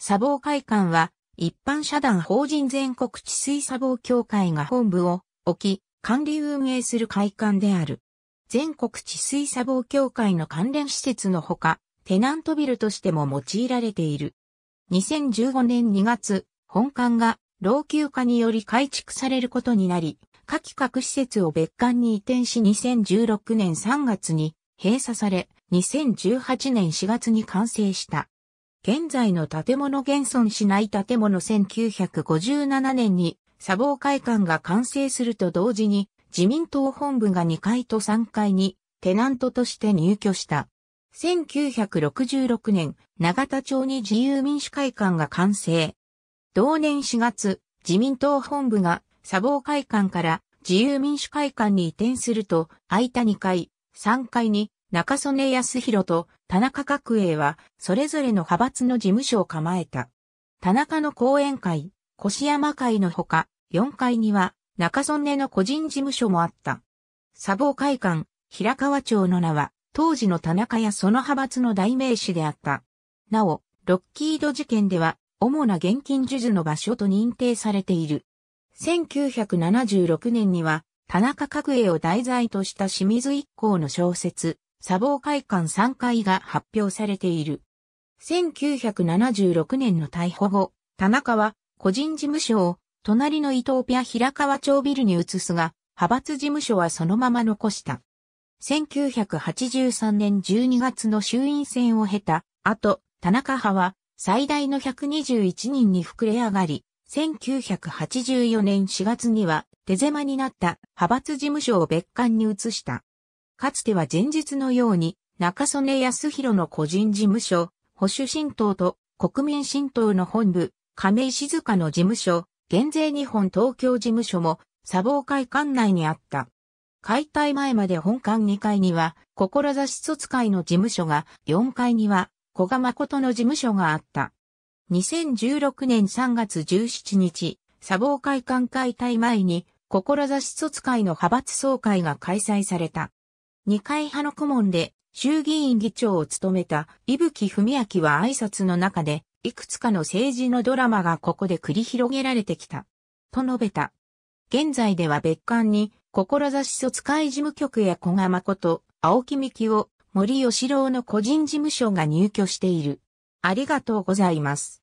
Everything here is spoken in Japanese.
砂防会館は、一般社団法人全国治水砂防協会が本部を置き、管理運営する会館である。全国治水砂防協会の関連施設のほか、テナントビルとしても用いられている。2015年2月、本館が老朽化により改築されることになり、下各施設を別館に移転し2016年3月に閉鎖され、2018年4月に完成した。現在の建物現存しない建物1957年に砂防会館が完成すると同時に自民党本部が2階と3階にテナントとして入居した。1966年、長田町に自由民主会館が完成。同年4月、自民党本部が砂防会館から自由民主会館に移転すると、空いた2階、3階に中曽根康弘と田中角栄は、それぞれの派閥の事務所を構えた。田中の後援会、越山会のほか、4階には、中曽根の個人事務所もあった。砂防会館、平川町の名は、当時の田中やその派閥の代名詞であった。なお、ロッキード事件では、主な現金授受の場所と認定されている。1976年には、田中角栄を題材とした清水一行の小説、砂防会館3回が発表されている。1976年の逮捕後、田中は個人事務所を隣の伊東ピア平川町ビルに移すが、派閥事務所はそのまま残した。1983年12月の衆院選を経た後、田中派は最大の121人に膨れ上がり、1984年4月には手狭になった派閥事務所を別館に移した。かつては前日のように、中曽根康弘の個人事務所、保守新党と国民新党の本部、亀井静香の事務所、減税日本東京事務所も、砂防会館内にあった。解体前まで本館2階には、志卒会の事務所が、4階には、小賀誠の事務所があった。2016年3月17日、砂防会館解体前に、志卒会の派閥総会が開催された。二階派の顧問で衆議院議長を務めた伊吹文明は挨拶の中で、いくつかの政治のドラマがここで繰り広げられてきた。と述べた。現在では別館に、志卒会事務局や小賀誠、青木幹夫、森吉郎の個人事務所が入居している。ありがとうございます。